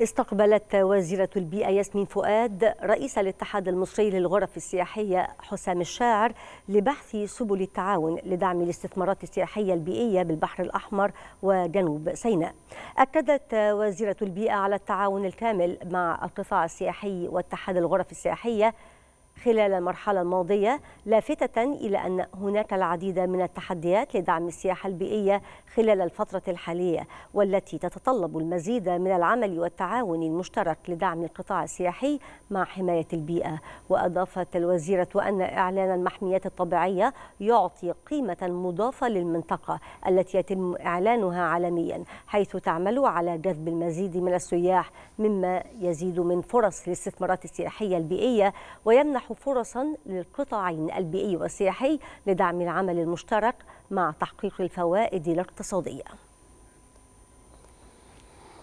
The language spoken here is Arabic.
استقبلت وزيرة البيئة ياسمين فؤاد رئيس الاتحاد المصري للغرف السياحية حسام الشاعر لبحث سبل التعاون لدعم الاستثمارات السياحية البيئية بالبحر الأحمر وجنوب سيناء أكدت وزيرة البيئة على التعاون الكامل مع القطاع السياحي واتحاد الغرف السياحية خلال المرحلة الماضية لافتة إلى أن هناك العديد من التحديات لدعم السياحة البيئية خلال الفترة الحالية والتي تتطلب المزيد من العمل والتعاون المشترك لدعم القطاع السياحي مع حماية البيئة وأضافت الوزيرة أن إعلان المحميات الطبيعية يعطي قيمة مضافة للمنطقة التي يتم إعلانها عالميا حيث تعمل على جذب المزيد من السياح مما يزيد من فرص الاستثمارات السياحية البيئية ويمنح يمنح فرصا للقطاعين البيئي والسياحي لدعم العمل المشترك مع تحقيق الفوائد الاقتصاديه